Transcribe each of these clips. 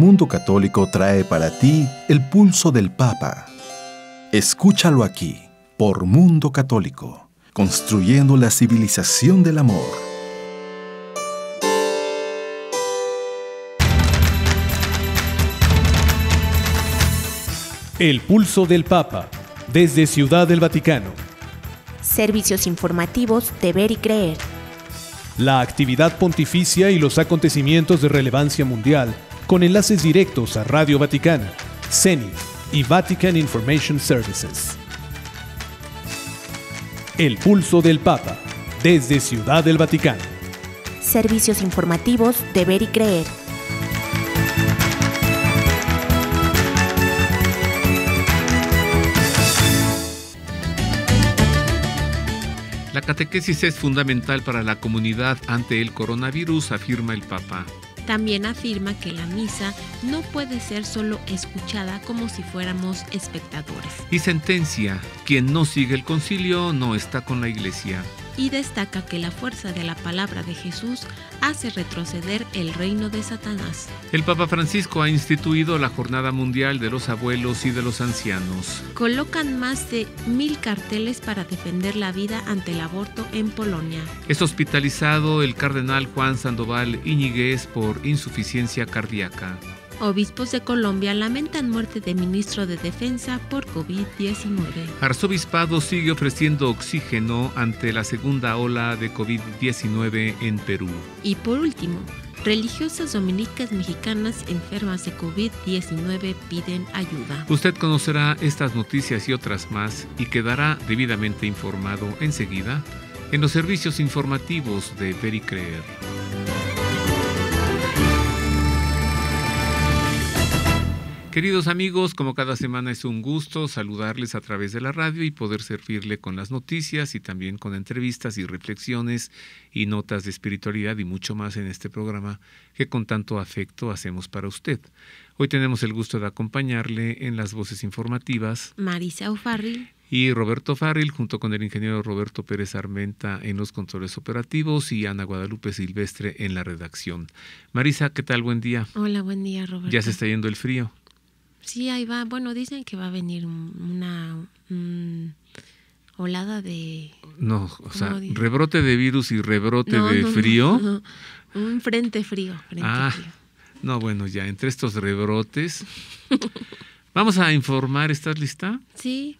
Mundo Católico trae para ti el pulso del Papa. Escúchalo aquí, por Mundo Católico, construyendo la civilización del amor. El pulso del Papa, desde Ciudad del Vaticano. Servicios informativos, de ver y creer. La actividad pontificia y los acontecimientos de relevancia mundial con enlaces directos a Radio Vaticana, CENI y Vatican Information Services. El pulso del Papa, desde Ciudad del Vaticano. Servicios informativos, de ver y creer. La catequesis es fundamental para la comunidad ante el coronavirus, afirma el Papa. También afirma que la misa no puede ser solo escuchada como si fuéramos espectadores. Y sentencia, quien no sigue el concilio no está con la iglesia y destaca que la fuerza de la palabra de Jesús hace retroceder el reino de Satanás. El Papa Francisco ha instituido la Jornada Mundial de los Abuelos y de los Ancianos. Colocan más de mil carteles para defender la vida ante el aborto en Polonia. Es hospitalizado el cardenal Juan Sandoval Iñiguez por insuficiencia cardíaca. Obispos de Colombia lamentan muerte de ministro de Defensa por COVID-19. Arzobispado sigue ofreciendo oxígeno ante la segunda ola de COVID-19 en Perú. Y por último, Religiosas dominicas mexicanas enfermas de COVID-19 piden ayuda. Usted conocerá estas noticias y otras más y quedará debidamente informado enseguida en los servicios informativos de Creer. Queridos amigos, como cada semana es un gusto saludarles a través de la radio y poder servirle con las noticias y también con entrevistas y reflexiones y notas de espiritualidad y mucho más en este programa que con tanto afecto hacemos para usted. Hoy tenemos el gusto de acompañarle en las voces informativas. Marisa Ufarri. y Roberto Farril, junto con el ingeniero Roberto Pérez Armenta en los controles operativos y Ana Guadalupe Silvestre en la redacción. Marisa, ¿qué tal? Buen día. Hola, buen día, Roberto. Ya se está yendo el frío. Sí, ahí va. Bueno, dicen que va a venir una mm, olada de... No, o sea, rebrote de virus y rebrote de frío. Un frente frío. Ah, frío. no, bueno, ya, entre estos rebrotes. vamos a informar, ¿estás lista? Sí.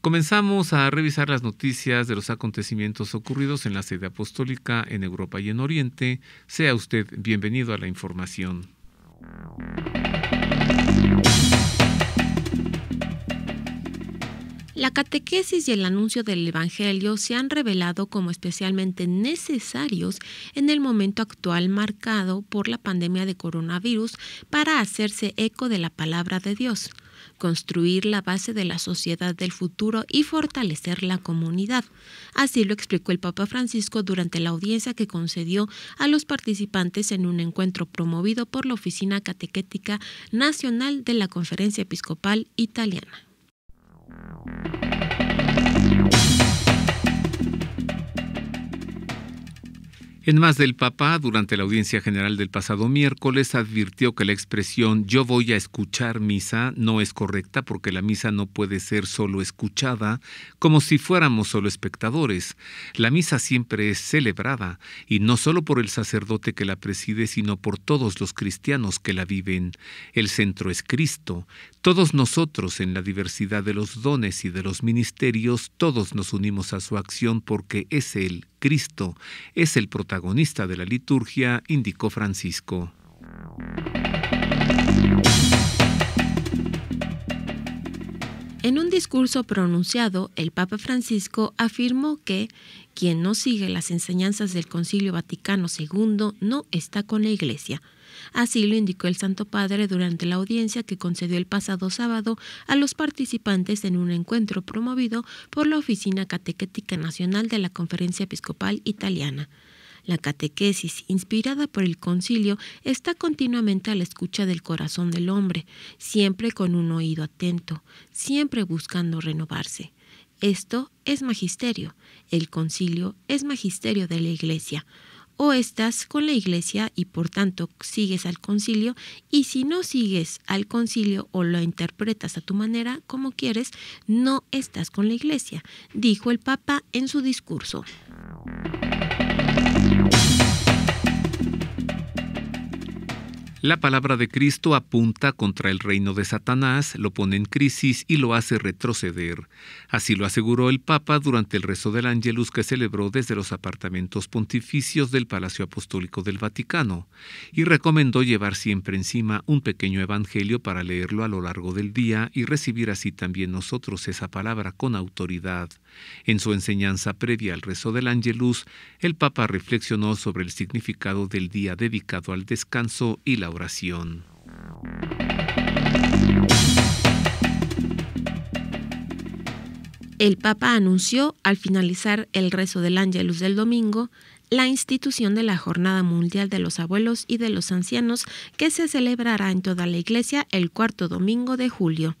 Comenzamos a revisar las noticias de los acontecimientos ocurridos en la sede apostólica en Europa y en Oriente. Sea usted bienvenido a la información. La catequesis y el anuncio del Evangelio se han revelado como especialmente necesarios en el momento actual marcado por la pandemia de coronavirus para hacerse eco de la palabra de Dios construir la base de la sociedad del futuro y fortalecer la comunidad. Así lo explicó el Papa Francisco durante la audiencia que concedió a los participantes en un encuentro promovido por la Oficina Catequética Nacional de la Conferencia Episcopal Italiana. En más del papá, durante la audiencia general del pasado miércoles, advirtió que la expresión yo voy a escuchar misa no es correcta porque la misa no puede ser solo escuchada como si fuéramos solo espectadores. La misa siempre es celebrada y no solo por el sacerdote que la preside, sino por todos los cristianos que la viven. El centro es Cristo. Todos nosotros, en la diversidad de los dones y de los ministerios, todos nos unimos a su acción porque es Él Cristo es el protagonista de la liturgia, indicó Francisco. En un discurso pronunciado, el Papa Francisco afirmó que quien no sigue las enseñanzas del Concilio Vaticano II no está con la Iglesia, Así lo indicó el Santo Padre durante la audiencia que concedió el pasado sábado a los participantes en un encuentro promovido por la Oficina Catequética Nacional de la Conferencia Episcopal Italiana. La catequesis, inspirada por el concilio, está continuamente a la escucha del corazón del hombre, siempre con un oído atento, siempre buscando renovarse. Esto es magisterio. El concilio es magisterio de la Iglesia o estás con la iglesia y por tanto sigues al concilio y si no sigues al concilio o lo interpretas a tu manera como quieres, no estás con la iglesia, dijo el Papa en su discurso. La palabra de Cristo apunta contra el reino de Satanás, lo pone en crisis y lo hace retroceder. Así lo aseguró el Papa durante el rezo del Angelus que celebró desde los apartamentos pontificios del Palacio Apostólico del Vaticano, y recomendó llevar siempre encima un pequeño evangelio para leerlo a lo largo del día y recibir así también nosotros esa palabra con autoridad. En su enseñanza previa al rezo del Angelus, el Papa reflexionó sobre el significado del día dedicado al descanso y la oración. El Papa anunció, al finalizar el rezo del Angelus del domingo, la institución de la Jornada Mundial de los Abuelos y de los Ancianos que se celebrará en toda la Iglesia el cuarto domingo de julio.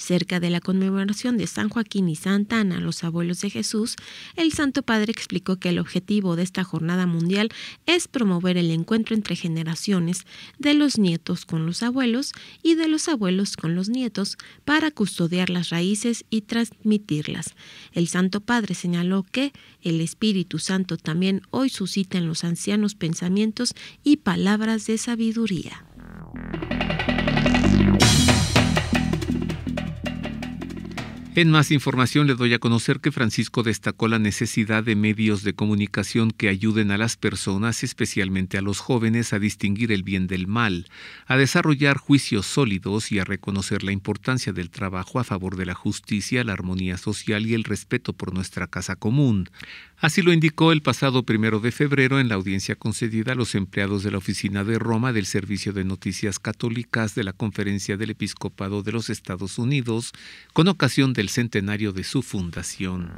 Cerca de la conmemoración de San Joaquín y Santa Ana, los abuelos de Jesús, el Santo Padre explicó que el objetivo de esta jornada mundial es promover el encuentro entre generaciones de los nietos con los abuelos y de los abuelos con los nietos para custodiar las raíces y transmitirlas. El Santo Padre señaló que el Espíritu Santo también hoy suscita en los ancianos pensamientos y palabras de sabiduría. En más información le doy a conocer que Francisco destacó la necesidad de medios de comunicación que ayuden a las personas, especialmente a los jóvenes, a distinguir el bien del mal, a desarrollar juicios sólidos y a reconocer la importancia del trabajo a favor de la justicia, la armonía social y el respeto por nuestra casa común. Así lo indicó el pasado primero de febrero en la audiencia concedida a los empleados de la Oficina de Roma del Servicio de Noticias Católicas de la Conferencia del Episcopado de los Estados Unidos con ocasión del centenario de su fundación.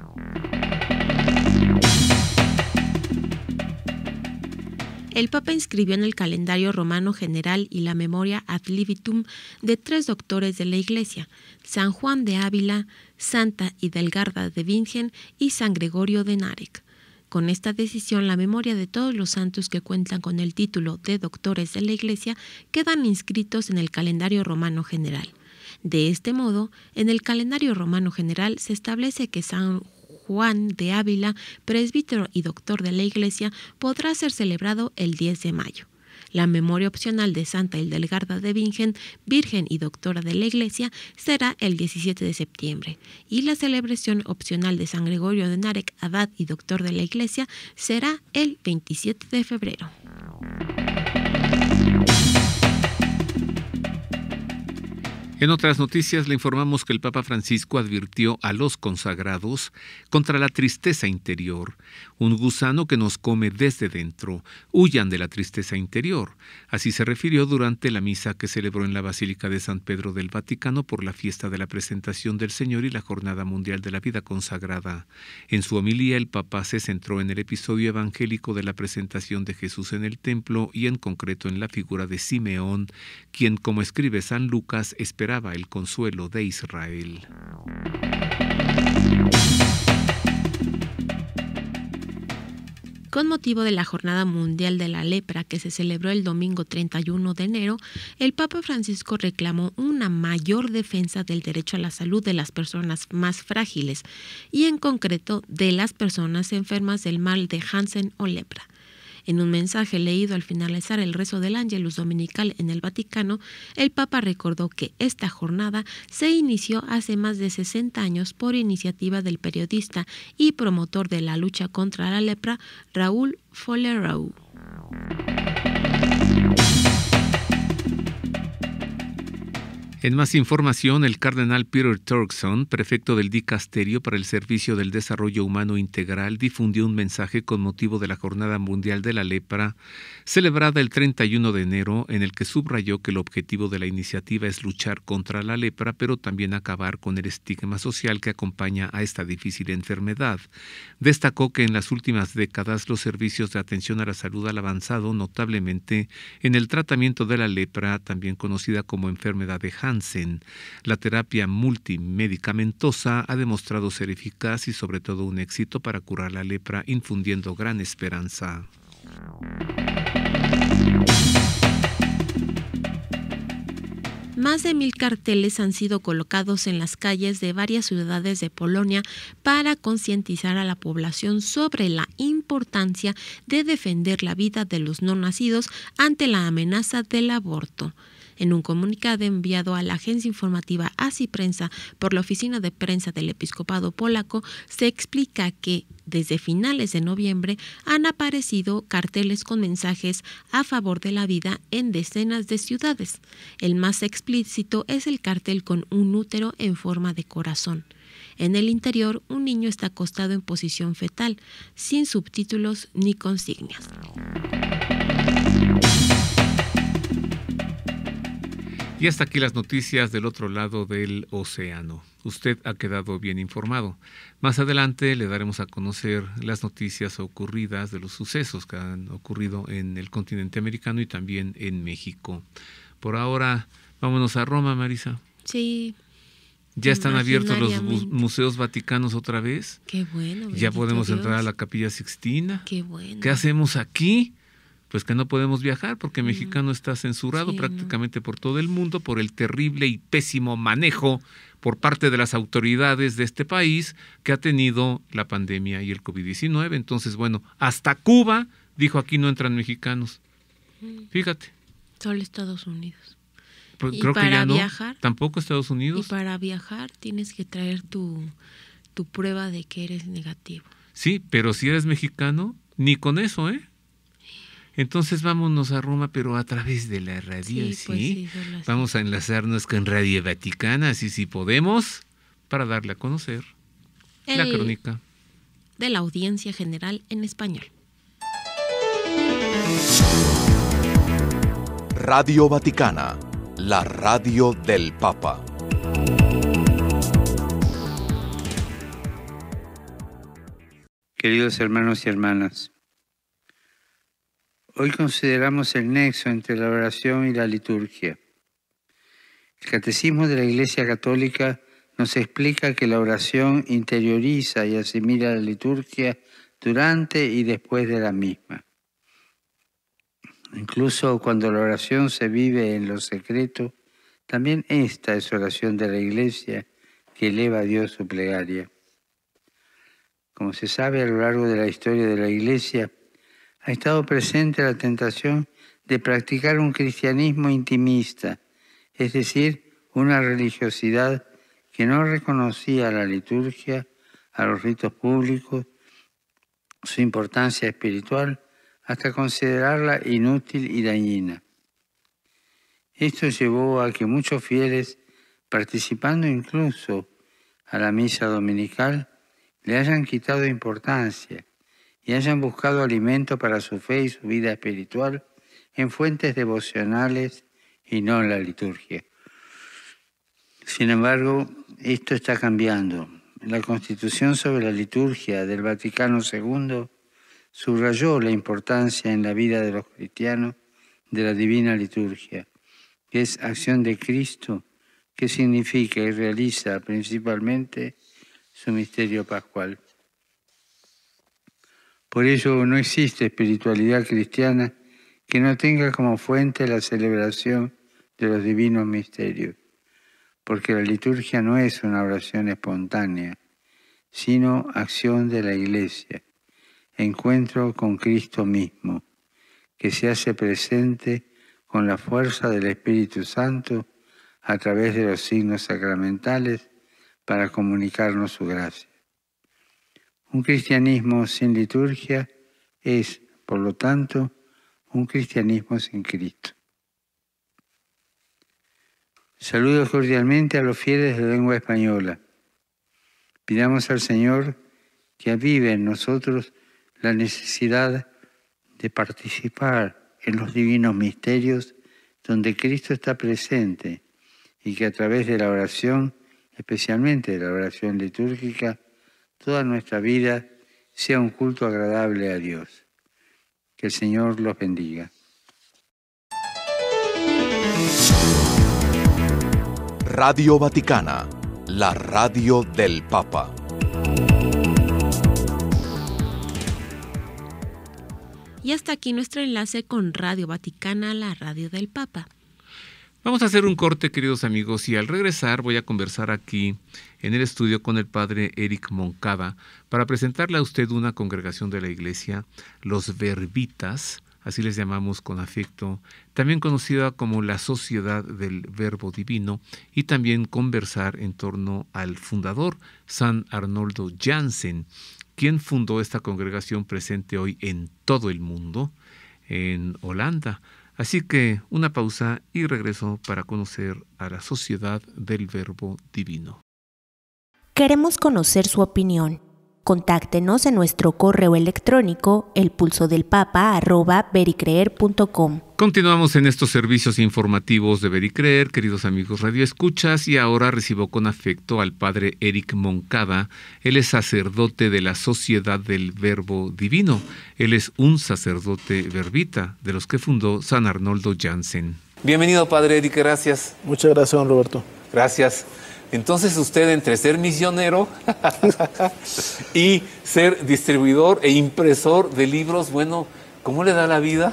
El Papa inscribió en el calendario romano general y la memoria ad libitum de tres doctores de la Iglesia, San Juan de Ávila, Santa Hidelgarda de Vingen y San Gregorio de Narek. Con esta decisión, la memoria de todos los santos que cuentan con el título de doctores de la Iglesia quedan inscritos en el calendario romano general. De este modo, en el calendario romano general se establece que San Juan Juan de Ávila, presbítero y doctor de la Iglesia, podrá ser celebrado el 10 de mayo. La memoria opcional de Santa Hildelgarda de Vingen, Virgen y Doctora de la Iglesia, será el 17 de septiembre y la celebración opcional de San Gregorio de Narek, Abad y Doctor de la Iglesia, será el 27 de febrero. En otras noticias le informamos que el Papa Francisco advirtió a los consagrados contra la tristeza interior, un gusano que nos come desde dentro. Huyan de la tristeza interior. Así se refirió durante la misa que celebró en la Basílica de San Pedro del Vaticano por la fiesta de la presentación del Señor y la Jornada Mundial de la Vida Consagrada. En su homilía el Papa se centró en el episodio evangélico de la presentación de Jesús en el templo y en concreto en la figura de Simeón, quien, como escribe San Lucas, espera el consuelo de Israel. Con motivo de la Jornada Mundial de la Lepra que se celebró el domingo 31 de enero, el Papa Francisco reclamó una mayor defensa del derecho a la salud de las personas más frágiles y en concreto de las personas enfermas del mal de Hansen o lepra. En un mensaje leído al finalizar el rezo del Ángelus dominical en el Vaticano, el Papa recordó que esta jornada se inició hace más de 60 años por iniciativa del periodista y promotor de la lucha contra la lepra Raúl Follerau. En más información, el cardenal Peter Turkson, prefecto del Dicasterio para el Servicio del Desarrollo Humano Integral, difundió un mensaje con motivo de la Jornada Mundial de la Lepra, celebrada el 31 de enero, en el que subrayó que el objetivo de la iniciativa es luchar contra la lepra, pero también acabar con el estigma social que acompaña a esta difícil enfermedad. Destacó que en las últimas décadas los servicios de atención a la salud han avanzado notablemente en el tratamiento de la lepra, también conocida como enfermedad de Hansen la terapia multimedicamentosa ha demostrado ser eficaz y sobre todo un éxito para curar la lepra, infundiendo gran esperanza. Más de mil carteles han sido colocados en las calles de varias ciudades de Polonia para concientizar a la población sobre la importancia de defender la vida de los no nacidos ante la amenaza del aborto. En un comunicado enviado a la agencia informativa ASI Prensa por la Oficina de Prensa del Episcopado Polaco, se explica que desde finales de noviembre han aparecido carteles con mensajes a favor de la vida en decenas de ciudades. El más explícito es el cartel con un útero en forma de corazón. En el interior, un niño está acostado en posición fetal, sin subtítulos ni consignas. Y hasta aquí las noticias del otro lado del océano. Usted ha quedado bien informado. Más adelante le daremos a conocer las noticias ocurridas de los sucesos que han ocurrido en el continente americano y también en México. Por ahora, vámonos a Roma, Marisa. Sí. Ya están abiertos los museos vaticanos otra vez. Qué bueno. Ya podemos entrar a la capilla Sixtina. Qué bueno. ¿Qué hacemos aquí? pues que no podemos viajar porque mm. mexicano está censurado prácticamente por todo el mundo por el terrible y pésimo manejo por parte de las autoridades de este país que ha tenido la pandemia y el COVID-19. Entonces, bueno, hasta Cuba dijo aquí no entran mexicanos. Mm. Fíjate. Solo Estados Unidos. Pues ¿Y para viajar? Tampoco Estados Unidos. Y para viajar tienes que traer tu, tu prueba de que eres negativo. Sí, pero si eres mexicano, ni con eso, ¿eh? Entonces vámonos a Roma, pero a través de la radio, ¿sí? Pues Vamos a enlazarnos con Radio Vaticana, así si podemos, para darle a conocer la crónica de la audiencia general en español. Radio Vaticana, la radio del Papa. Queridos hermanos y hermanas, Hoy consideramos el nexo entre la oración y la liturgia. El Catecismo de la Iglesia Católica nos explica que la oración interioriza y asimila la liturgia durante y después de la misma. Incluso cuando la oración se vive en lo secreto, también esta es oración de la Iglesia que eleva a Dios su plegaria. Como se sabe a lo largo de la historia de la Iglesia, ha estado presente la tentación de practicar un cristianismo intimista, es decir, una religiosidad que no reconocía la liturgia, a los ritos públicos, su importancia espiritual, hasta considerarla inútil y dañina. Esto llevó a que muchos fieles, participando incluso a la misa dominical, le hayan quitado importancia y hayan buscado alimento para su fe y su vida espiritual en fuentes devocionales y no en la liturgia. Sin embargo, esto está cambiando. La Constitución sobre la Liturgia del Vaticano II subrayó la importancia en la vida de los cristianos de la Divina Liturgia, que es acción de Cristo que significa y realiza principalmente su misterio pascual. Por ello no existe espiritualidad cristiana que no tenga como fuente la celebración de los divinos misterios, porque la liturgia no es una oración espontánea, sino acción de la iglesia, encuentro con Cristo mismo, que se hace presente con la fuerza del Espíritu Santo a través de los signos sacramentales para comunicarnos su gracia. Un cristianismo sin liturgia es, por lo tanto, un cristianismo sin Cristo. Saludo cordialmente a los fieles de lengua española. Pidamos al Señor que avive en nosotros la necesidad de participar en los divinos misterios donde Cristo está presente y que a través de la oración, especialmente de la oración litúrgica, toda nuestra vida sea un culto agradable a Dios. Que el Señor los bendiga. Radio Vaticana, la radio del Papa. Y hasta aquí nuestro enlace con Radio Vaticana, la radio del Papa. Vamos a hacer un corte, queridos amigos, y al regresar voy a conversar aquí en el estudio con el padre Eric Moncada para presentarle a usted una congregación de la iglesia, los Verbitas, así les llamamos con afecto, también conocida como la Sociedad del Verbo Divino, y también conversar en torno al fundador, San Arnoldo Jansen, quien fundó esta congregación presente hoy en todo el mundo, en Holanda. Así que una pausa y regreso para conocer a la Sociedad del Verbo Divino. Queremos conocer su opinión. Contáctenos en nuestro correo electrónico elpulsodelpapa@vericreer.com. Continuamos en estos servicios informativos de Vericreer, queridos amigos Radio Escuchas, y ahora recibo con afecto al padre Eric Moncada. Él es sacerdote de la Sociedad del Verbo Divino. Él es un sacerdote verbita de los que fundó San Arnoldo Jansen. Bienvenido, padre Eric, gracias. Muchas gracias, don Roberto. Gracias. Entonces usted entre ser misionero y ser distribuidor e impresor de libros, bueno, ¿cómo le da la vida?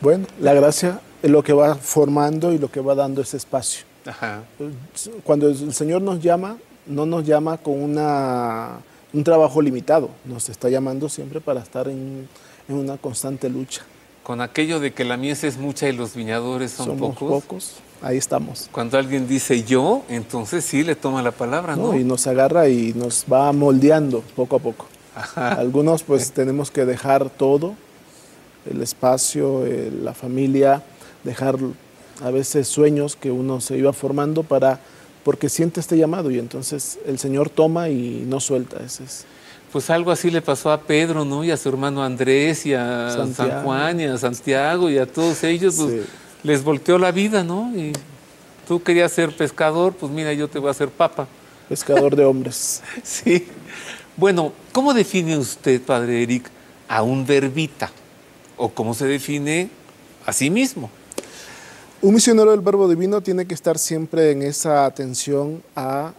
Bueno, la gracia es lo que va formando y lo que va dando ese espacio. Cuando el Señor nos llama, no nos llama con una, un trabajo limitado, nos está llamando siempre para estar en, una constante lucha. Con aquello de que la mies es mucha y los viñadores son Somos pocos. pocos ahí estamos. Cuando alguien dice yo, entonces sí le toma la palabra, ¿no? Y nos agarra y nos va moldeando poco a poco. Algunos pues eh. tenemos que dejar todo, el espacio, eh, la familia, dejar a veces sueños que uno se iba formando para porque siente este llamado y entonces el Señor toma y no suelta. Pues algo así le pasó a Pedro, ¿no? Y a su hermano Andrés y a San Juan y a Santiago y a todos ellos. Pues, les volteó la vida, ¿no? Y tú querías ser pescador, pues mira, yo te voy a hacer papa. Pescador de hombres. sí. Bueno, ¿cómo define usted, padre Eric, a un verbita? ¿O cómo se define a sí mismo? Un misionero del verbo divino tiene que estar siempre en esa atención a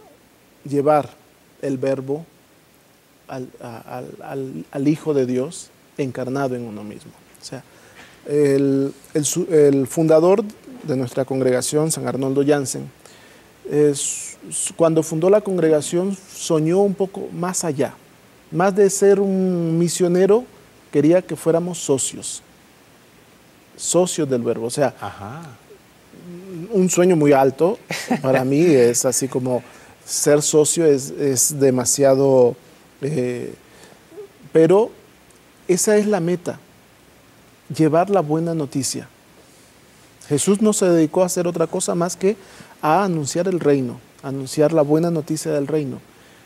llevar el verbo al, al Hijo de Dios encarnado en uno mismo. O sea, el, fundador de nuestra congregación, San Arnoldo Jansen, cuando fundó la congregación soñó un poco más allá. Más de ser un misionero, quería que fuéramos socios, socios del verbo. O sea, un sueño muy alto para mí es así como ser socio es, demasiado... Eh, pero esa es la meta llevar la buena noticia. Jesús no se dedicó a hacer otra cosa más que a anunciar el reino, anunciar la buena noticia del reino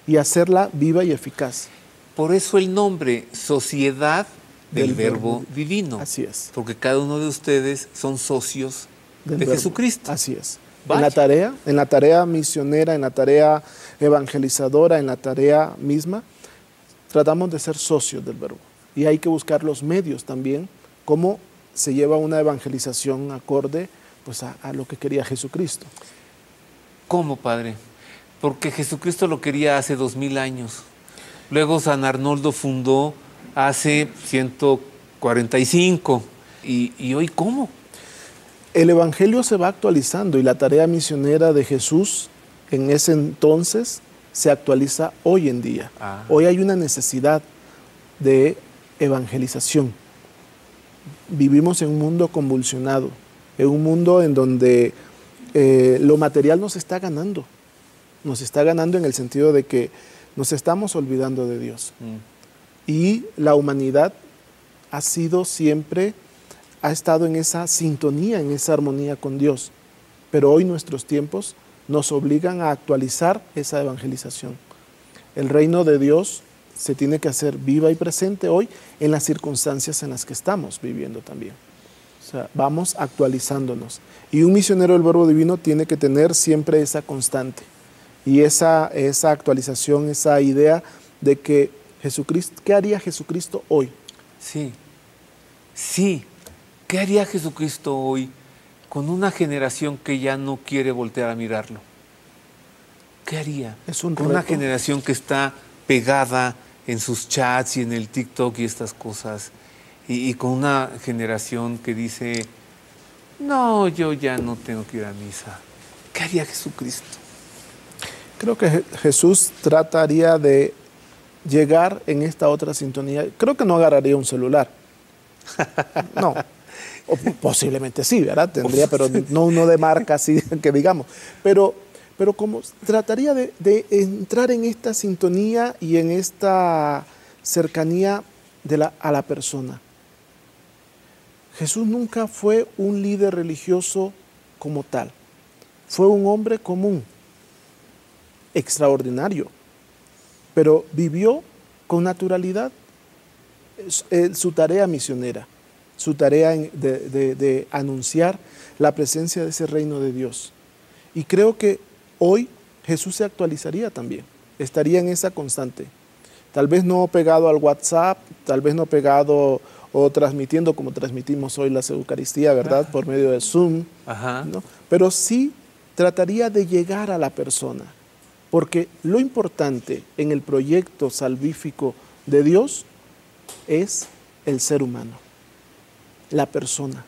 y hacerla viva y eficaz. Por eso el nombre, Sociedad del, verbo, Divino. Así es. Porque cada uno de ustedes son socios de Jesucristo. Así es. En la tarea, en la tarea misionera, en la tarea evangelizadora, en la tarea misma, tratamos de ser socios del verbo. Y hay que buscar los medios también cómo se lleva una evangelización acorde pues, a, lo que quería Jesucristo. ¿Cómo, Padre? Porque Jesucristo lo quería hace dos mil años. Luego San Arnoldo fundó hace 145. ¿Y, ¿Y, hoy cómo? El Evangelio se va actualizando y la tarea misionera de Jesús en ese entonces se actualiza hoy en día. Ah. Hoy hay una necesidad de evangelización vivimos en un mundo convulsionado, en un mundo en donde eh, lo material nos está ganando. Nos está ganando en el sentido de que nos estamos olvidando de Dios. Mm. Y la humanidad ha sido siempre, ha estado en esa sintonía, en esa armonía con Dios. Pero hoy nuestros tiempos nos obligan a actualizar esa evangelización. El reino de Dios se tiene que hacer viva y presente hoy en las circunstancias en las que estamos viviendo también. O sea, vamos actualizándonos. Y un misionero del Verbo Divino tiene que tener siempre esa constante y esa, esa actualización, esa idea de que Jesucristo, ¿qué haría Jesucristo hoy? Sí, sí, ¿qué haría Jesucristo hoy con una generación que ya no quiere voltear a mirarlo? ¿Qué haría? Es un con una generación que está pegada en sus chats y en el TikTok y estas cosas. Y, con una generación que dice, no, yo ya no tengo que ir a misa. ¿Qué haría Jesucristo? Creo que Jesús trataría de llegar en esta otra sintonía. Creo que no agarraría un celular. No. posiblemente sí, ¿verdad? Tendría, pero no uno de marca así que digamos. Pero pero como trataría de, entrar en esta sintonía y en esta cercanía de la, a la persona. Jesús nunca fue un líder religioso como tal, fue un hombre común, extraordinario, pero vivió con naturalidad eh, su tarea misionera, su tarea de, de anunciar la presencia de ese reino de Dios. Y creo que hoy Jesús se actualizaría también, estaría en esa constante. Tal vez no pegado al WhatsApp, tal vez no pegado o transmitiendo como transmitimos hoy las Eucaristía, ¿verdad? Por medio de Zoom. Ajá. ¿no? Pero sí trataría de llegar a la persona, porque lo importante en el proyecto salvífico de Dios es el ser humano, la persona.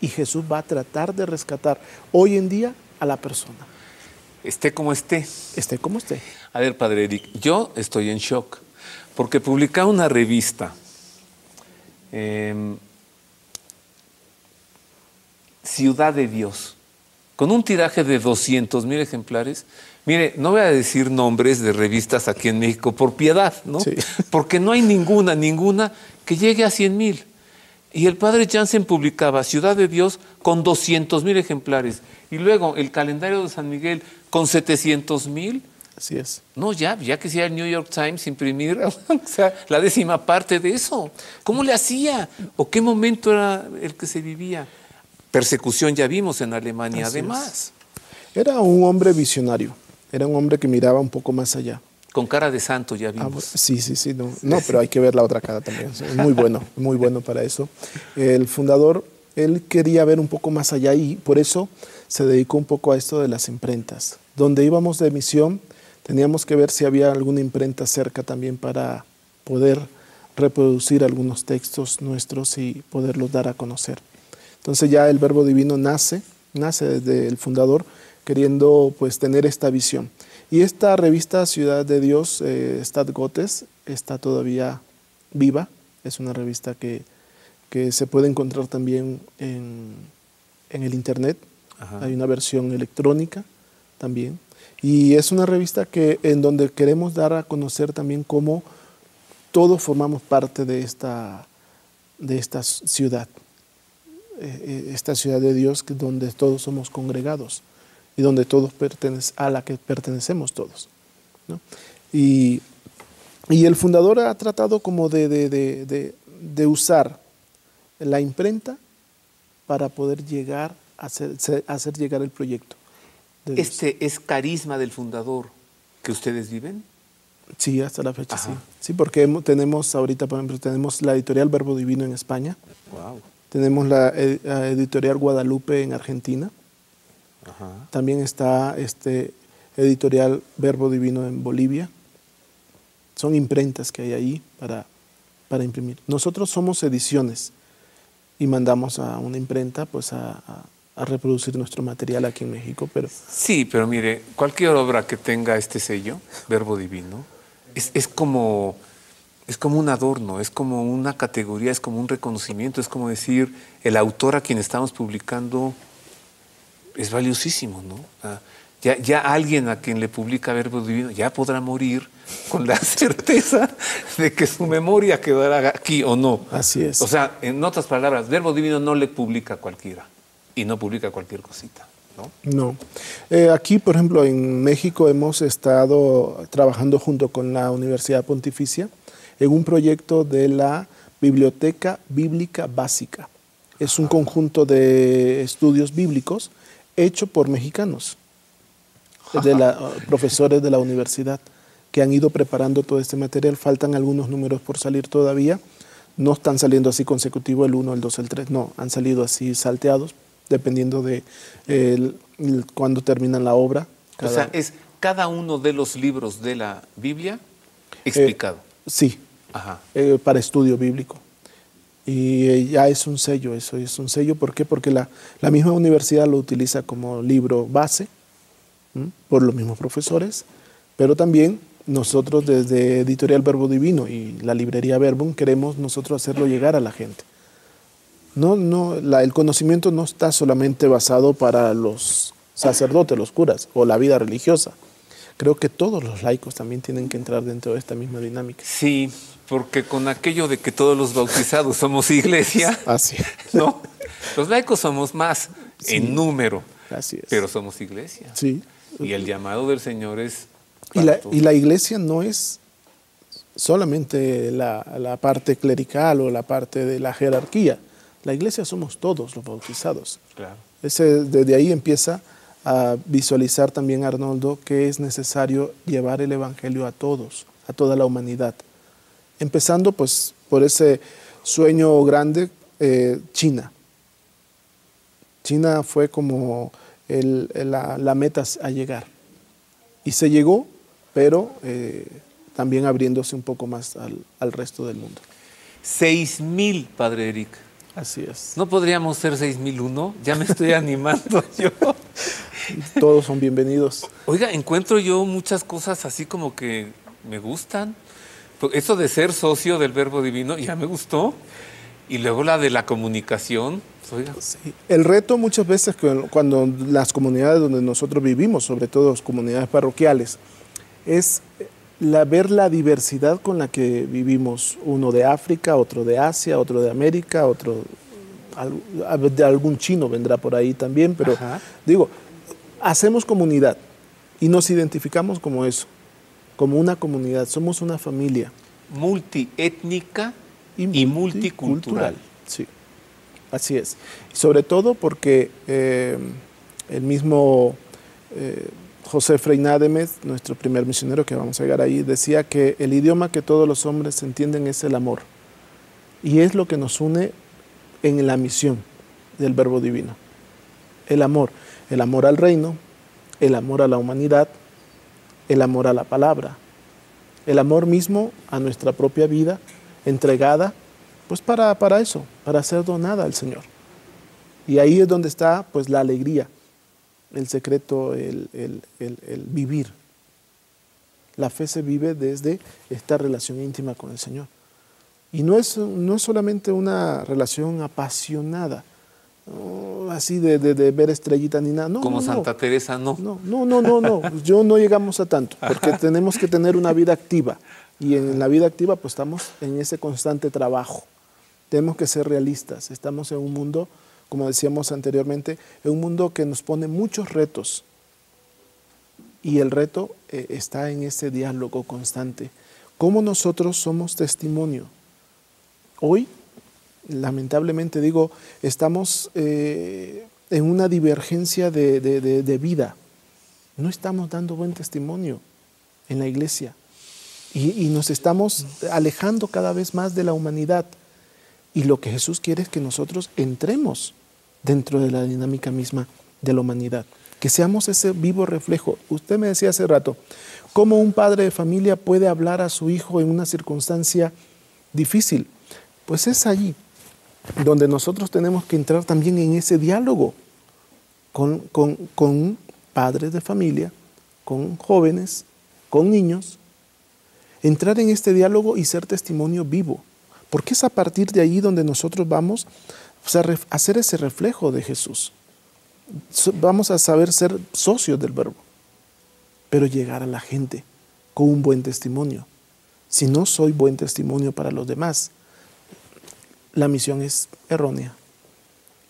Y Jesús va a tratar de rescatar. Hoy en día a la persona. Esté como esté. Esté como esté. A ver, padre Eric, yo estoy en shock porque publica una revista. Em, Ciudad de Dios, con un tiraje de 200 mil ejemplares. Mire, no voy a decir nombres de revistas aquí en México por piedad, ¿no? Sí. Porque no hay ninguna, ninguna que llegue a 100 mil. Y el padre Jansen publicaba Ciudad de Dios con 200 mil ejemplares. Y luego el calendario de San Miguel con 700 mil. Así es. No, ya, ya sea el New York Times imprimir la décima parte de eso. ¿Cómo le hacía? ¿O qué momento era el que se vivía? Persecución ya vimos en Alemania, además. Era un hombre visionario, era un hombre que miraba un poco más allá. Con cara de santo ya ah, vimos. sí, sí, sí. No, no, pero hay que ver la otra cara también. muy bueno, muy bueno para eso. El fundador, él quería ver un poco más allá y por eso se dedicó un poco a esto de las imprentas. Donde íbamos de misión, teníamos que ver si había alguna imprenta cerca también para poder reproducir algunos textos nuestros y poderlos dar a conocer. Entonces ya el verbo divino nace, nace desde el fundador queriendo pues tener esta visión. Y esta revista Ciudad de Dios, eh, Stad Gotes, está todavía viva. Es una revista que, que se puede encontrar también en, el Internet. Hay una versión electrónica también. Y es una revista que, en donde queremos dar a conocer también cómo todos formamos parte de esta, de esta ciudad, eh, eh, esta ciudad de Dios donde todos somos congregados y donde todos pertenece, a la que pertenecemos todos. Y, y, el fundador ha tratado como de, usar la imprenta para poder llegar a hacer, hacer llegar el proyecto. ¿Este es carisma del fundador que ustedes viven? Sí, hasta la fecha, sí. Sí, porque tenemos ahorita, por ejemplo, tenemos la editorial Verbo Divino en España. Wow. Tenemos eh, la editorial Guadalupe en Argentina. También está este editorial Verbo Divino en Bolivia. Son imprentas que hay ahí para, para imprimir. Nosotros somos ediciones y mandamos a una imprenta pues a, reproducir nuestro material aquí en México. Pero... Sí, pero mire, cualquier obra que tenga este sello, Verbo Divino, es, como es como un adorno, es como una categoría, es como un reconocimiento, es como decir, el autor a quien estamos publicando es valiosísimo, ¿no? ya, alguien a quien le publica Verbo Divino ya podrá morir con la certeza de que su memoria quedará aquí o no. Así es. O sea, en otras palabras, Verbo Divino no le publica cualquiera y no publica cualquier cosita. No. no. Eh, aquí, por ejemplo, en México hemos estado trabajando junto con la Universidad Pontificia en un proyecto de la Biblioteca Bíblica Básica. Es un conjunto de estudios bíblicos hecho por mexicanos, de la, uh, profesores de la universidad que han ido preparando todo este material. Faltan algunos números por salir todavía. No están saliendo así consecutivo el 1, el 2, el 3. No, han salido así salteados, dependiendo de cuándo terminan la obra. O sea, es cada uno de los libros de la Biblia eh, explicado. sí, Ajá. Eh, para estudio bíblico. Y eh, ya es un sello, eso es un sello. ¿Por qué? Porque la, misma universidad lo utiliza como libro base por los mismos profesores, pero también nosotros desde Editorial Verbo Divino y la librería Verbum queremos nosotros hacerlo llegar a la gente. No, no, el conocimiento no está solamente basado para los sacerdotes, los curas o la vida religiosa. Creo que todos los laicos también tienen que entrar dentro de esta misma dinámica. Sí, porque con aquello de que todos los bautizados somos iglesia, Así Los laicos somos más en número, pero somos iglesia. Y el llamado del Señor es... Y la, iglesia no es solamente la, parte clerical o la parte de la jerarquía. La iglesia somos todos los bautizados. Ese, desde ahí empieza a visualizar también Arnoldo que es necesario llevar el Evangelio a todos, a toda la humanidad. Empezando pues por ese sueño grande, eh, China. China fue como el, la, meta a llegar. Y se llegó, pero eh, también abriéndose un poco más al, al resto del mundo. 6.000, Padre Eric. Así es. ¿No podríamos ser uno? Ya me estoy animando yo. Todos son bienvenidos. Oiga, encuentro yo muchas cosas así como que me gustan. Pues, eso de ser socio del verbo divino ya me gustó. Y luego la de la comunicación. Pues, El reto muchas veces cuando las comunidades donde nosotros vivimos, sobre todo las comunidades parroquiales, es eh, la, ver la diversidad con la que vivimos, uno de África, otro de Asia, otro de América, otro de algún chino vendrá por ahí también, pero digo, hacemos comunidad y nos identificamos como eso como una comunidad, somos una familia. Multiétnica y, multicultural. Sí, así es. Sobre todo porque eh, el mismo eh, José Freinademes, nuestro primer misionero que vamos a llegar ahí, decía que el idioma que todos los hombres entienden es el amor. Y es lo que nos une en la misión del verbo divino. El amor. El amor al reino, el amor a la humanidad, el amor a la palabra, el amor mismo a nuestra propia vida entregada, pues para, para eso, para ser donada al Señor. Y ahí es donde está pues la alegría, el secreto, el, vivir. La fe se vive desde esta relación íntima con el Señor. Y no es, no es solamente una relación apasionada, Oh, así de, de, ver estrellita ni nada. Como Santa Teresa, no. No, no, no, no, pues Yo no llegamos a tanto, porque tenemos que tener una vida activa. Y en la vida activa, pues estamos en ese constante trabajo. Tenemos que ser realistas. Estamos en un mundo, como decíamos anteriormente, en un mundo que nos pone muchos retos. Y el reto eh, está en ese diálogo constante. ¿Cómo nosotros somos testimonio? Hoy lamentablemente digo, estamos eh, en una divergencia de, vida. No estamos dando buen testimonio en la iglesia y, y, nos estamos alejando cada vez más de la humanidad. Y lo que Jesús quiere es que nosotros entremos dentro de la dinámica misma de la humanidad, que seamos ese vivo reflejo. Usted me decía hace rato, ¿cómo un padre de familia puede hablar a su hijo en una circunstancia difícil? Pues es allí, donde nosotros tenemos que entrar también en ese diálogo con, padres de familia, con jóvenes, con niños, entrar en este diálogo y ser testimonio vivo, porque es a partir de ahí donde nosotros vamos a hacer ese reflejo de Jesús. Vamos a saber ser socios del verbo, pero llegar a la gente con un buen testimonio. Si no soy buen testimonio para los demás, la misión es errónea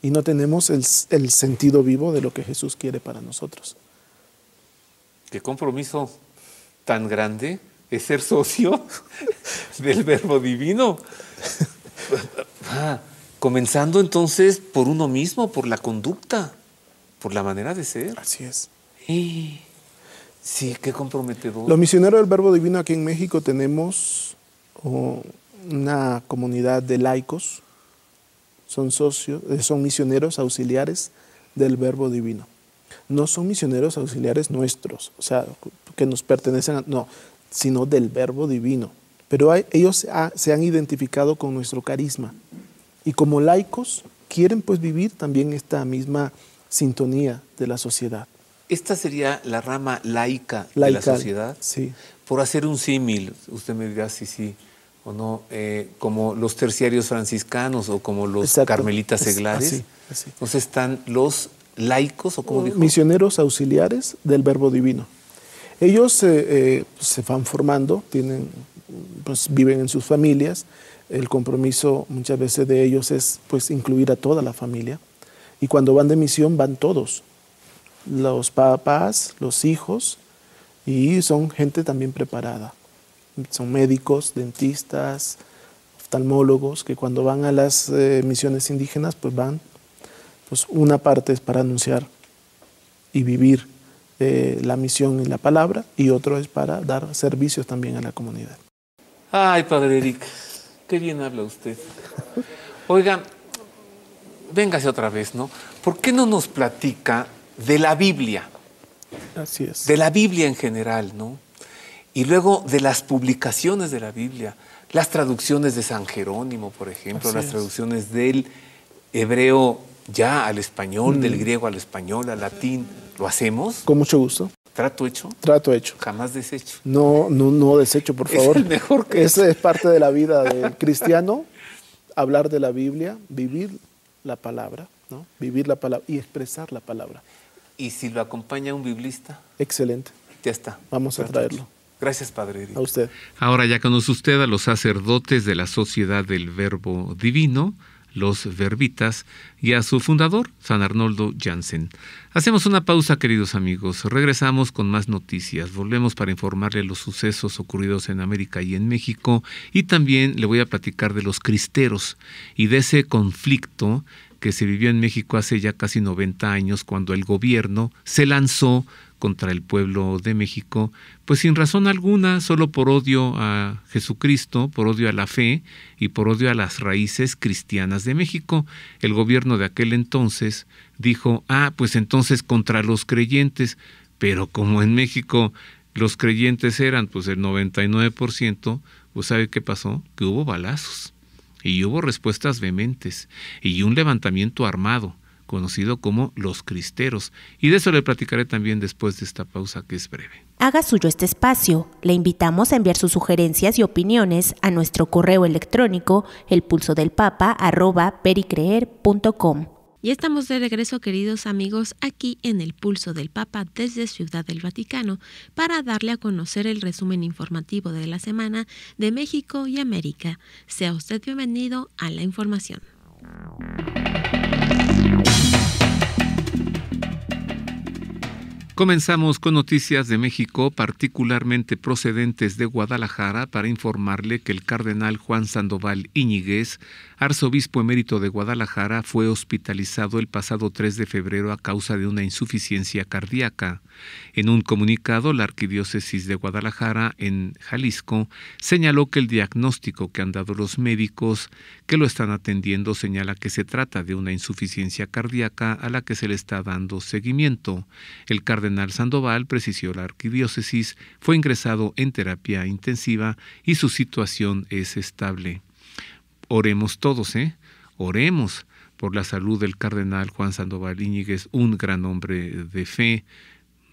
y no tenemos el, sentido vivo de lo que Jesús quiere para nosotros. Qué compromiso tan grande es ser socio del verbo divino. Ah, comenzando entonces por uno mismo, por la conducta, por la manera de ser. Así es. Sí, qué comprometedor. Los misioneros del verbo divino aquí en México tenemos una comunidad de laicos, son, socios, eh, son misioneros auxiliares del Verbo Divino. No son misioneros auxiliares nuestros, o sea, que nos pertenecen, no, sino del Verbo Divino. Pero ellos se han identificado con nuestro carisma y como laicos quieren pues vivir también esta misma sintonía de la sociedad. Esta sería la rama laica, de la sociedad. Sí. Por hacer un símil, usted me dirá si sí, sí ¿o no? Eh, como los terciarios franciscanos o como los carmelitas seglares. están los laicos o como eh, dijo. Misioneros auxiliares del verbo divino. Ellos eh, pues, se van formando, tienen, pues, viven en sus familias. El compromiso muchas veces de ellos es pues incluir a toda la familia. Y cuando van de misión van todos, los papás, los hijos, y son gente también preparada son médicos, dentistas, oftalmólogos, que cuando van a las eh, misiones indígenas, pues van, pues una parte es para anunciar y vivir eh, la misión y la palabra, y otro es para dar servicios también a la comunidad. Ay, Padre Eric, qué bien habla usted. Oiga, véngase otra vez, ¿no? ¿Por qué no nos platica de la Biblia? Así es. De la Biblia en general, ¿no? Y luego de las publicaciones de la Biblia, las traducciones de San Jerónimo, por ejemplo, las traducciones del hebreo ya al español, del mm. griego al español, al latín, ¿lo hacemos? Con mucho gusto. ¿Trato hecho? Trato hecho. Jamás desecho? No, no, no desecho, por favor. Es mejor que Esa es parte de la vida del cristiano, hablar de la Biblia, vivir la palabra, ¿no? Vivir la palabra y expresar la palabra. ¿Y si lo acompaña un biblista? Excelente. Ya está. Vamos a traerlo. Gracias, Padre. A usted. Ahora ya conoce usted a los sacerdotes de la Sociedad del Verbo Divino, los Verbitas, y a su fundador, San Arnoldo Jansen. Hacemos una pausa, queridos amigos. Regresamos con más noticias. Volvemos para informarle los sucesos ocurridos en América y en México. Y también le voy a platicar de los cristeros y de ese conflicto que se vivió en México hace ya casi 90 años cuando el gobierno se lanzó contra el pueblo de México, pues sin razón alguna, solo por odio a Jesucristo, por odio a la fe y por odio a las raíces cristianas de México. El gobierno de aquel entonces dijo, ah, pues entonces contra los creyentes, pero como en México los creyentes eran pues el 99%, pues ¿sabe qué pasó? Que hubo balazos y hubo respuestas vehementes y un levantamiento armado conocido como Los Cristeros. Y de eso le platicaré también después de esta pausa que es breve. Haga suyo este espacio. Le invitamos a enviar sus sugerencias y opiniones a nuestro correo electrónico elpulsodelpapa.pericreer.com. Y estamos de regreso, queridos amigos, aquí en el Pulso del Papa desde Ciudad del Vaticano para darle a conocer el resumen informativo de la semana de México y América. Sea usted bienvenido a la información. Comenzamos con noticias de México, particularmente procedentes de Guadalajara, para informarle que el cardenal Juan Sandoval Iñiguez arzobispo emérito de Guadalajara, fue hospitalizado el pasado 3 de febrero a causa de una insuficiencia cardíaca. En un comunicado, la Arquidiócesis de Guadalajara, en Jalisco, señaló que el diagnóstico que han dado los médicos que lo están atendiendo señala que se trata de una insuficiencia cardíaca a la que se le está dando seguimiento. El cardenal Sandoval precisó la Arquidiócesis, fue ingresado en terapia intensiva y su situación es estable. Oremos todos, ¿eh? Oremos por la salud del cardenal Juan Sandoval Íñiguez, un gran hombre de fe,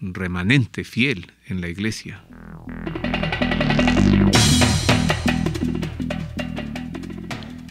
remanente, fiel en la iglesia.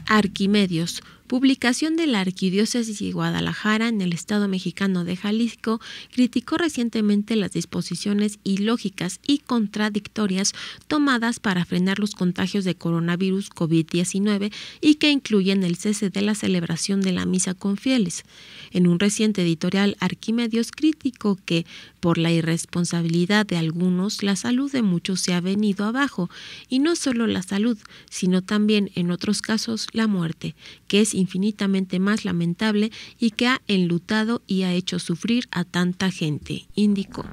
Arquimedios publicación de la Arquidiócesis de Guadalajara en el Estado mexicano de Jalisco, criticó recientemente las disposiciones ilógicas y contradictorias tomadas para frenar los contagios de coronavirus COVID-19 y que incluyen el cese de la celebración de la misa con fieles. En un reciente editorial, Arquimedios criticó que, por la irresponsabilidad de algunos, la salud de muchos se ha venido abajo, y no solo la salud, sino también, en otros casos, la muerte, que es infinitamente más lamentable y que ha enlutado y ha hecho sufrir a tanta gente, indicó.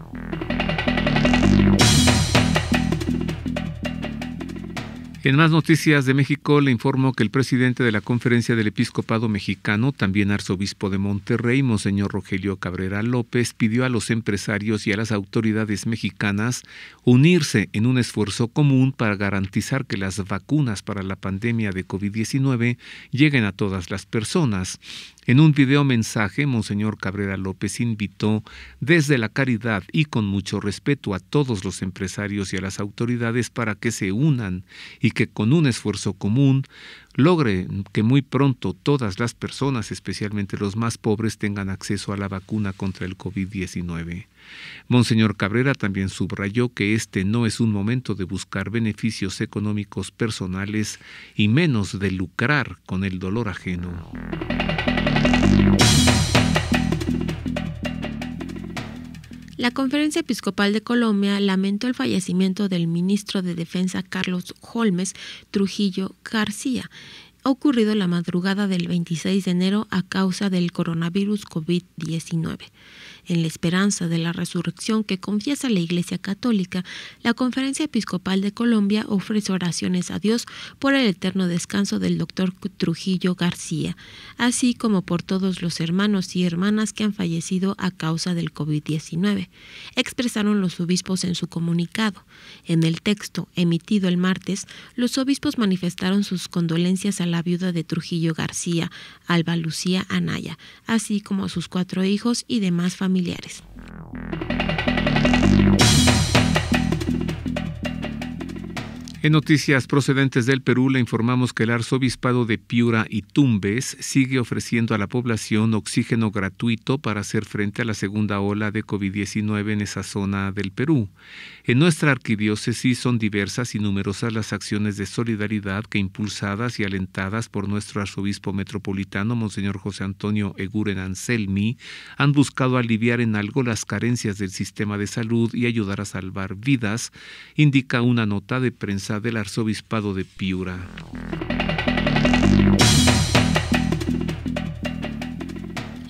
En más noticias de México, le informo que el presidente de la Conferencia del Episcopado Mexicano, también arzobispo de Monterrey, Monseñor Rogelio Cabrera López, pidió a los empresarios y a las autoridades mexicanas unirse en un esfuerzo común para garantizar que las vacunas para la pandemia de COVID-19 lleguen a todas las personas. En un video mensaje, Monseñor Cabrera López invitó desde la caridad y con mucho respeto a todos los empresarios y a las autoridades para que se unan y que con un esfuerzo común logre que muy pronto todas las personas, especialmente los más pobres, tengan acceso a la vacuna contra el COVID-19. Monseñor Cabrera también subrayó que este no es un momento de buscar beneficios económicos personales y menos de lucrar con el dolor ajeno. La Conferencia Episcopal de Colombia lamentó el fallecimiento del ministro de Defensa Carlos Holmes Trujillo García, ocurrido la madrugada del 26 de enero a causa del coronavirus COVID-19. En la esperanza de la resurrección que confiesa la Iglesia Católica, la Conferencia Episcopal de Colombia ofrece oraciones a Dios por el eterno descanso del doctor Trujillo García, así como por todos los hermanos y hermanas que han fallecido a causa del COVID-19, expresaron los obispos en su comunicado. En el texto emitido el martes, los obispos manifestaron sus condolencias a la viuda de Trujillo García, Alba Lucía Anaya, así como a sus cuatro hijos y demás familiares en noticias procedentes del Perú le informamos que el arzobispado de Piura y Tumbes sigue ofreciendo a la población oxígeno gratuito para hacer frente a la segunda ola de COVID-19 en esa zona del Perú. En nuestra arquidiócesis son diversas y numerosas las acciones de solidaridad que impulsadas y alentadas por nuestro arzobispo metropolitano Monseñor José Antonio Eguren Anselmi han buscado aliviar en algo las carencias del sistema de salud y ayudar a salvar vidas, indica una nota de prensa del arzobispado de Piura.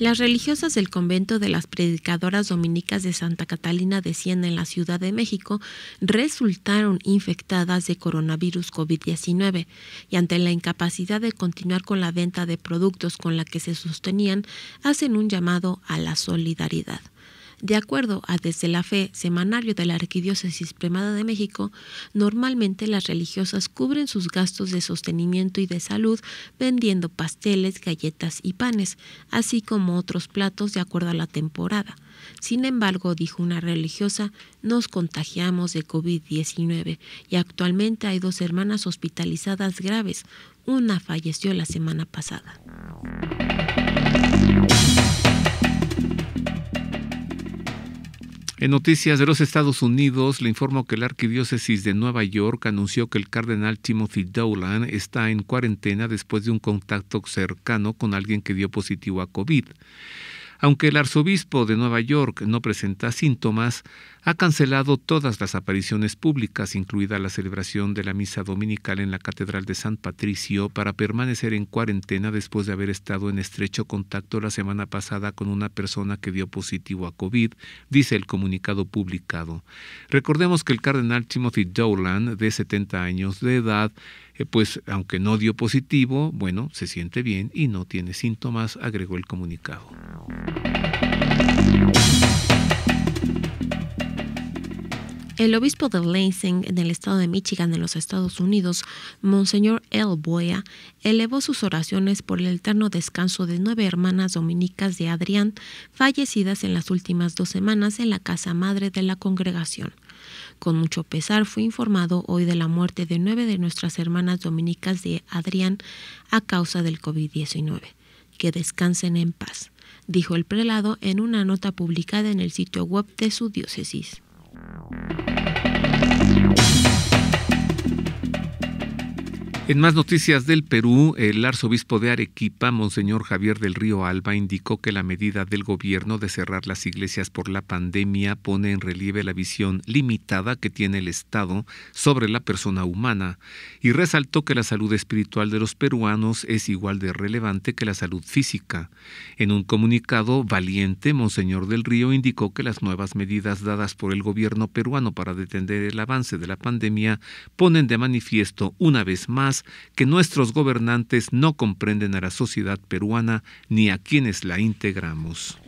Las religiosas del convento de las predicadoras dominicas de Santa Catalina de Siena en la Ciudad de México resultaron infectadas de coronavirus COVID-19 y ante la incapacidad de continuar con la venta de productos con la que se sostenían, hacen un llamado a la solidaridad. De acuerdo a Desde la Fe, semanario de la Arquidiócesis premada de México, normalmente las religiosas cubren sus gastos de sostenimiento y de salud vendiendo pasteles, galletas y panes, así como otros platos de acuerdo a la temporada. Sin embargo, dijo una religiosa, nos contagiamos de COVID-19 y actualmente hay dos hermanas hospitalizadas graves. Una falleció la semana pasada. En noticias de los Estados Unidos, le informo que la Arquidiócesis de Nueva York anunció que el cardenal Timothy Dolan está en cuarentena después de un contacto cercano con alguien que dio positivo a COVID. Aunque el arzobispo de Nueva York no presenta síntomas, ha cancelado todas las apariciones públicas, incluida la celebración de la misa dominical en la Catedral de San Patricio, para permanecer en cuarentena después de haber estado en estrecho contacto la semana pasada con una persona que dio positivo a COVID, dice el comunicado publicado. Recordemos que el cardenal Timothy Dolan, de 70 años de edad, eh, pues aunque no dio positivo, bueno, se siente bien y no tiene síntomas, agregó el comunicado. El obispo de Lansing, en el estado de Michigan, en los Estados Unidos, Monseñor L. Boya, elevó sus oraciones por el eterno descanso de nueve hermanas dominicas de Adrián, fallecidas en las últimas dos semanas en la casa madre de la congregación. Con mucho pesar fui informado hoy de la muerte de nueve de nuestras hermanas dominicas de Adrián a causa del COVID-19. Que descansen en paz, dijo el prelado en una nota publicada en el sitio web de su diócesis. Música En más noticias del Perú, el arzobispo de Arequipa, Monseñor Javier del Río Alba, indicó que la medida del gobierno de cerrar las iglesias por la pandemia pone en relieve la visión limitada que tiene el Estado sobre la persona humana y resaltó que la salud espiritual de los peruanos es igual de relevante que la salud física. En un comunicado valiente, Monseñor del Río indicó que las nuevas medidas dadas por el gobierno peruano para detener el avance de la pandemia ponen de manifiesto una vez más que nuestros gobernantes no comprenden a la sociedad peruana ni a quienes la integramos.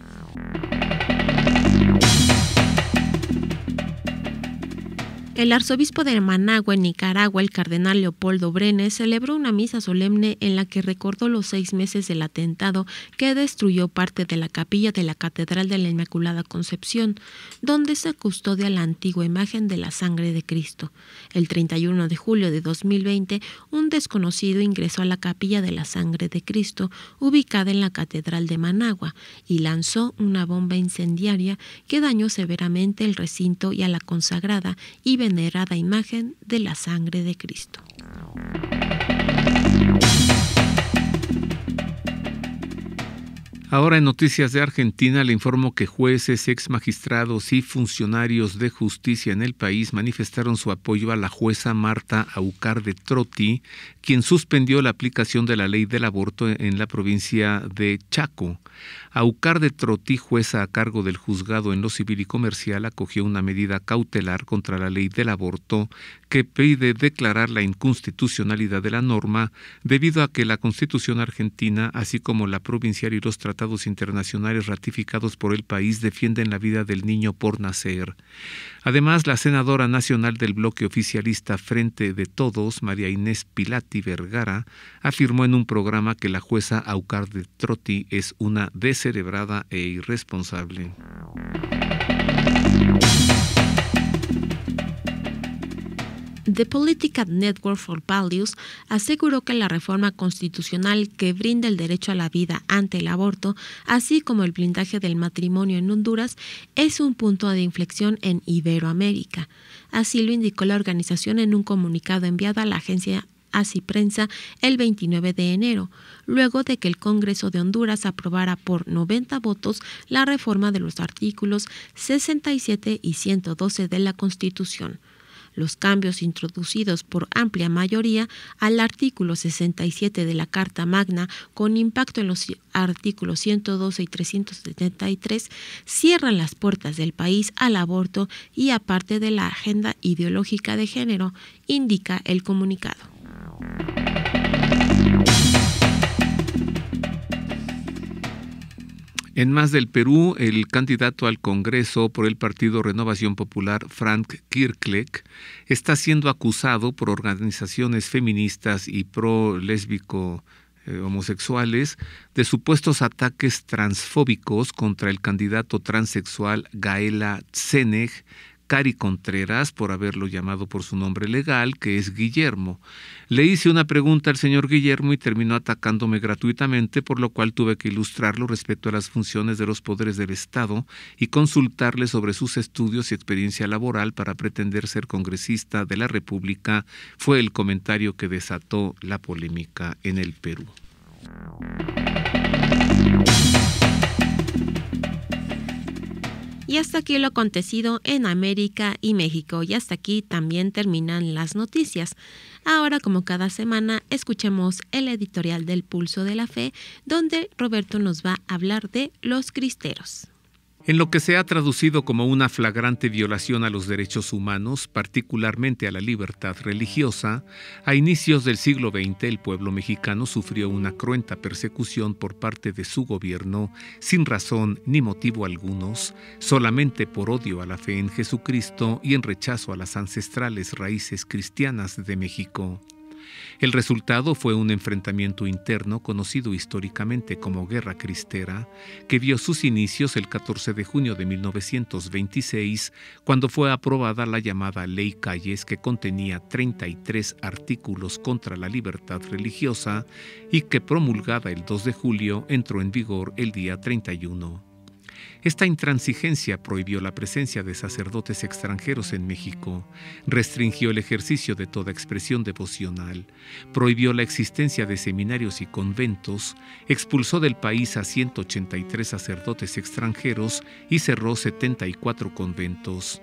El arzobispo de Managua, en Nicaragua, el cardenal Leopoldo Brenes, celebró una misa solemne en la que recordó los seis meses del atentado que destruyó parte de la capilla de la Catedral de la Inmaculada Concepción, donde se custodia la antigua imagen de la sangre de Cristo. El 31 de julio de 2020, un desconocido ingresó a la capilla de la sangre de Cristo, ubicada en la Catedral de Managua, y lanzó una bomba incendiaria que dañó severamente el recinto y a la consagrada y imagen de la sangre de Cristo. Ahora en Noticias de Argentina le informo que jueces, ex magistrados y funcionarios de justicia en el país manifestaron su apoyo a la jueza Marta Aucar de Trotti, quien suspendió la aplicación de la ley del aborto en la provincia de Chaco. Aucar de Trotí, jueza a cargo del juzgado en lo civil y comercial, acogió una medida cautelar contra la ley del aborto que pide declarar la inconstitucionalidad de la norma debido a que la Constitución argentina, así como la provincial y los tratados internacionales ratificados por el país, defienden la vida del niño por nacer. Además, la senadora nacional del bloque oficialista Frente de Todos, María Inés Pilati Vergara, afirmó en un programa que la jueza Aucar de Trotti es una descerebrada e irresponsable. The Political Network for Values aseguró que la reforma constitucional que brinda el derecho a la vida ante el aborto, así como el blindaje del matrimonio en Honduras, es un punto de inflexión en Iberoamérica. Así lo indicó la organización en un comunicado enviado a la agencia Así Prensa el 29 de enero, luego de que el Congreso de Honduras aprobara por 90 votos la reforma de los artículos 67 y 112 de la Constitución los cambios introducidos por amplia mayoría al artículo 67 de la Carta Magna, con impacto en los artículos 112 y 373, cierran las puertas del país al aborto y aparte de la agenda ideológica de género, indica el comunicado. En más del Perú, el candidato al Congreso por el Partido Renovación Popular, Frank Kirkleck, está siendo acusado por organizaciones feministas y pro-lésbico eh, homosexuales de supuestos ataques transfóbicos contra el candidato transexual Gaela Tseneg Cari Contreras por haberlo llamado por su nombre legal, que es Guillermo. Le hice una pregunta al señor Guillermo y terminó atacándome gratuitamente, por lo cual tuve que ilustrarlo respecto a las funciones de los poderes del Estado y consultarle sobre sus estudios y experiencia laboral para pretender ser congresista de la República, fue el comentario que desató la polémica en el Perú. Y hasta aquí lo acontecido en América y México. Y hasta aquí también terminan las noticias. Ahora, como cada semana, escuchemos el editorial del Pulso de la Fe, donde Roberto nos va a hablar de los cristeros en lo que se ha traducido como una flagrante violación a los derechos humanos, particularmente a la libertad religiosa, a inicios del siglo XX el pueblo mexicano sufrió una cruenta persecución por parte de su gobierno, sin razón ni motivo algunos, solamente por odio a la fe en Jesucristo y en rechazo a las ancestrales raíces cristianas de México. El resultado fue un enfrentamiento interno conocido históricamente como Guerra Cristera, que vio sus inicios el 14 de junio de 1926, cuando fue aprobada la llamada Ley Calles, que contenía 33 artículos contra la libertad religiosa y que promulgada el 2 de julio entró en vigor el día 31. Esta intransigencia prohibió la presencia de sacerdotes extranjeros en México, restringió el ejercicio de toda expresión devocional, prohibió la existencia de seminarios y conventos, expulsó del país a 183 sacerdotes extranjeros y cerró 74 conventos.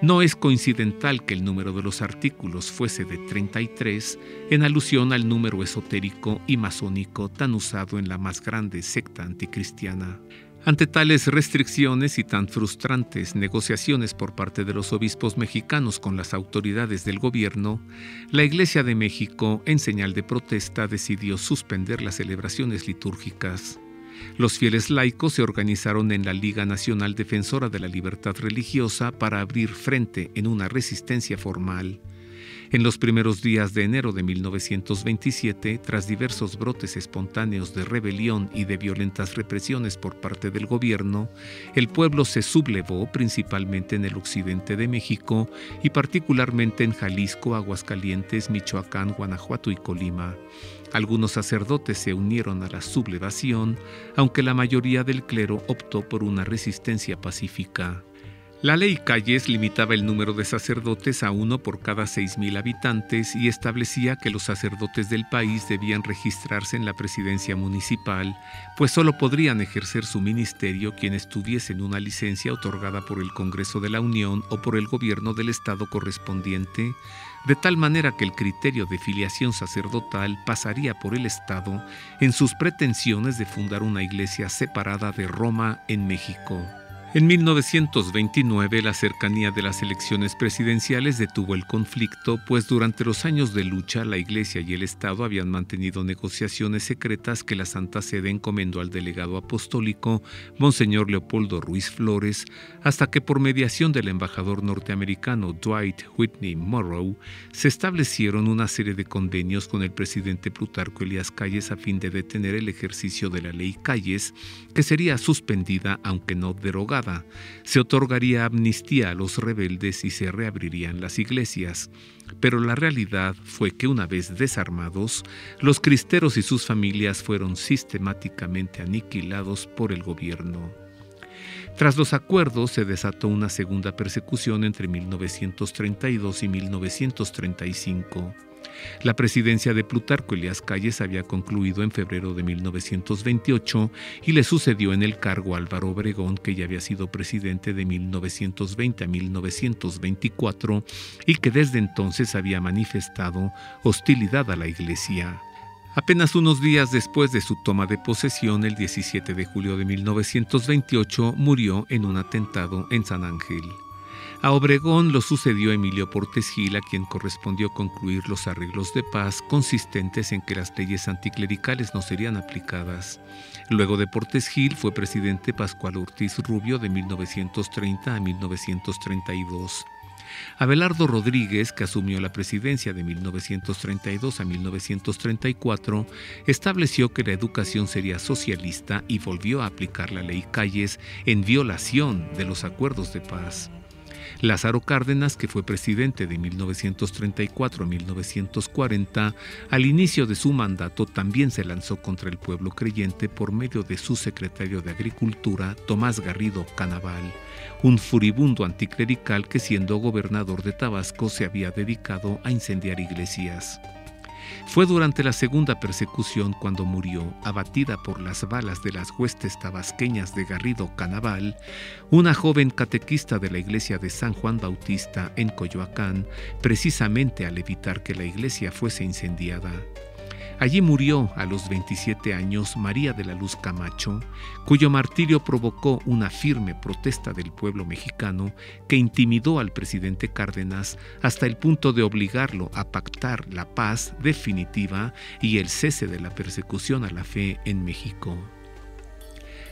No es coincidental que el número de los artículos fuese de 33 en alusión al número esotérico y masónico tan usado en la más grande secta anticristiana. Ante tales restricciones y tan frustrantes negociaciones por parte de los obispos mexicanos con las autoridades del gobierno, la Iglesia de México, en señal de protesta, decidió suspender las celebraciones litúrgicas. Los fieles laicos se organizaron en la Liga Nacional Defensora de la Libertad Religiosa para abrir frente en una resistencia formal en los primeros días de enero de 1927, tras diversos brotes espontáneos de rebelión y de violentas represiones por parte del gobierno, el pueblo se sublevó principalmente en el occidente de México y particularmente en Jalisco, Aguascalientes, Michoacán, Guanajuato y Colima. Algunos sacerdotes se unieron a la sublevación, aunque la mayoría del clero optó por una resistencia pacífica. La ley Calles limitaba el número de sacerdotes a uno por cada 6.000 habitantes y establecía que los sacerdotes del país debían registrarse en la presidencia municipal, pues solo podrían ejercer su ministerio quienes tuviesen una licencia otorgada por el Congreso de la Unión o por el gobierno del Estado correspondiente, de tal manera que el criterio de filiación sacerdotal pasaría por el Estado en sus pretensiones de fundar una iglesia separada de Roma en México. En 1929 la cercanía de las elecciones presidenciales detuvo el conflicto, pues durante los años de lucha la Iglesia y el Estado habían mantenido negociaciones secretas que la Santa Sede encomendó al delegado apostólico, Monseñor Leopoldo Ruiz Flores, hasta que por mediación del embajador norteamericano Dwight Whitney Morrow se establecieron una serie de convenios con el presidente Plutarco Elías Calles a fin de detener el ejercicio de la ley Calles, que sería suspendida aunque no derogada se otorgaría amnistía a los rebeldes y se reabrirían las iglesias, pero la realidad fue que una vez desarmados, los cristeros y sus familias fueron sistemáticamente aniquilados por el gobierno. Tras los acuerdos se desató una segunda persecución entre 1932 y 1935. La presidencia de Plutarco Elias Calles había concluido en febrero de 1928 y le sucedió en el cargo Álvaro Obregón, que ya había sido presidente de 1920 a 1924 y que desde entonces había manifestado hostilidad a la Iglesia. Apenas unos días después de su toma de posesión, el 17 de julio de 1928, murió en un atentado en San Ángel. A Obregón lo sucedió Emilio Portes Gil, a quien correspondió concluir los arreglos de paz consistentes en que las leyes anticlericales no serían aplicadas. Luego de Portes Gil fue presidente Pascual Ortiz Rubio de 1930 a 1932. Abelardo Rodríguez, que asumió la presidencia de 1932 a 1934, estableció que la educación sería socialista y volvió a aplicar la ley Calles en violación de los acuerdos de paz. Lázaro Cárdenas, que fue presidente de 1934 1940, al inicio de su mandato también se lanzó contra el pueblo creyente por medio de su secretario de Agricultura, Tomás Garrido Canaval, un furibundo anticlerical que siendo gobernador de Tabasco se había dedicado a incendiar iglesias. Fue durante la segunda persecución cuando murió, abatida por las balas de las huestes tabasqueñas de Garrido Canaval, una joven catequista de la iglesia de San Juan Bautista en Coyoacán, precisamente al evitar que la iglesia fuese incendiada. Allí murió a los 27 años María de la Luz Camacho, cuyo martirio provocó una firme protesta del pueblo mexicano que intimidó al presidente Cárdenas hasta el punto de obligarlo a pactar la paz definitiva y el cese de la persecución a la fe en México.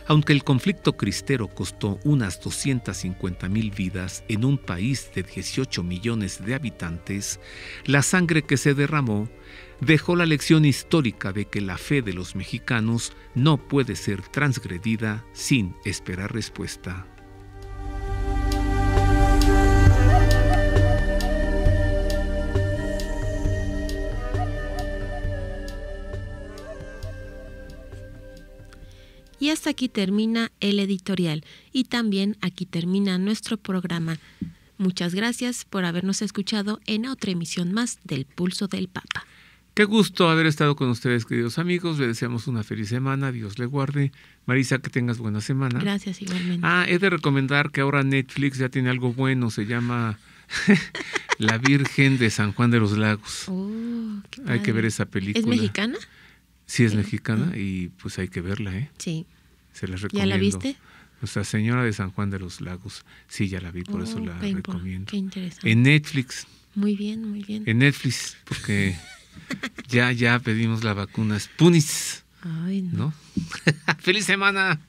Aunque el conflicto cristero costó unas 250.000 mil vidas en un país de 18 millones de habitantes, la sangre que se derramó dejó la lección histórica de que la fe de los mexicanos no puede ser transgredida sin esperar respuesta. Y hasta aquí termina el editorial y también aquí termina nuestro programa. Muchas gracias por habernos escuchado en otra emisión más del Pulso del Papa. Qué gusto haber estado con ustedes, queridos amigos. Le deseamos una feliz semana. Dios le guarde. Marisa, que tengas buena semana. Gracias, igualmente. Ah, he de recomendar que ahora Netflix ya tiene algo bueno. Se llama La Virgen de San Juan de los Lagos. Oh, hay que ver esa película. ¿Es mexicana? Sí, es mexicana y pues hay que verla, ¿eh? Sí. Se las recomiendo. ¿Ya la viste? Nuestra Señora de San Juan de los Lagos. Sí, ya la vi, por eso oh, la recomiendo. Qué interesante. En Netflix. Muy bien, muy bien. En Netflix, porque ya, ya pedimos la vacuna Spunis. Ay, no. ¿No? ¡Feliz semana!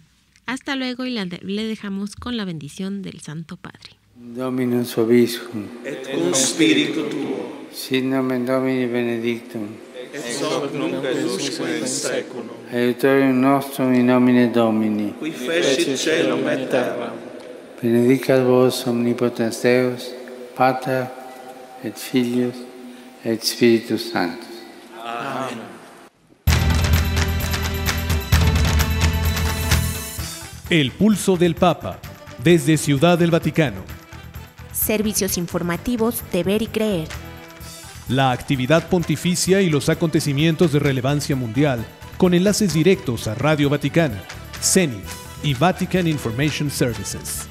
Hasta luego y le dejamos con la bendición del Santo Padre. Dominus obiscum. Et cum spiritu tuo. Sin nomen Domini benedictum. Et soc nunc et usque in seculum. Aiutorium nostrum in nomine Domini. Qui fecit celum et terra. Benedicat vos omnipotens Deus, Pater et Filius Espíritu Santo. Amén. El pulso del Papa, desde Ciudad del Vaticano. Servicios informativos, de Ver y creer. La actividad pontificia y los acontecimientos de relevancia mundial, con enlaces directos a Radio Vaticana, CENI y Vatican Information Services.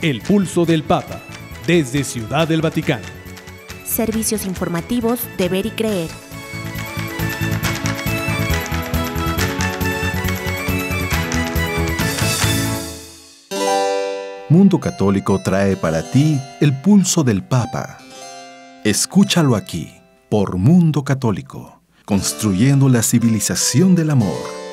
El pulso del Papa, desde Ciudad del Vaticano servicios informativos de ver y Creer. Mundo Católico trae para ti el pulso del Papa. Escúchalo aquí, por Mundo Católico, construyendo la civilización del amor